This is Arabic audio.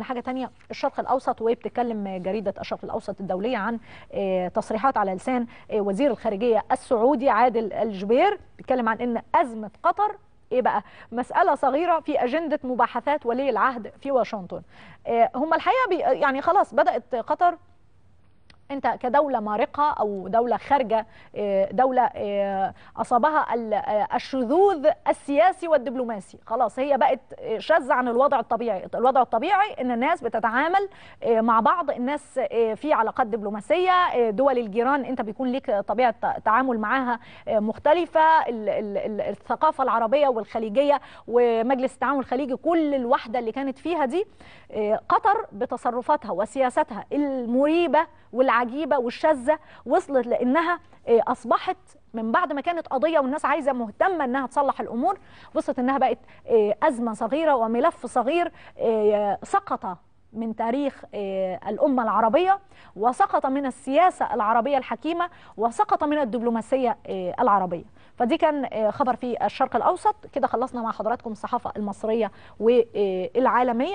من حاجه تانية الشرق الاوسط وبتتكلم جريده الشرق الاوسط الدوليه عن آه، تصريحات على لسان آه، وزير الخارجيه السعودي عادل الجبير بيتكلم عن ان ازمه قطر ايه بقى مساله صغيره في اجنده مباحثات ولي العهد في واشنطن آه، هم الحقيقه يعني خلاص بدات قطر انت كدوله مارقه او دوله خارجه آه، دوله آه، اصابها آه، الشذوذ السياسي والدبلوماسي خلاص هي بقت شاذه عن الوضع الطبيعي الوضع الطبيعي ان الناس بتتعامل مع بعض الناس في علاقات دبلوماسيه دول الجيران انت بيكون ليك طبيعه تعامل معاها مختلفه الثقافه العربيه والخليجيه ومجلس التعاون الخليجي كل الوحده اللي كانت فيها دي قطر بتصرفاتها وسياستها المريبه والعجيبه والشاذه وصلت لانها آه، اصبحت من بعد ما كانت قضيه والناس عايزه مهتمه انها تصلح الامور وصلت انها بقت آه، ازمه صغيره وملف صغير آه، سقط من تاريخ الأمة العربية وسقط من السياسة العربية الحكيمة وسقط من الدبلوماسية العربية فدي كان خبر في الشرق الأوسط كده خلصنا مع حضراتكم الصحافة المصرية والعالمية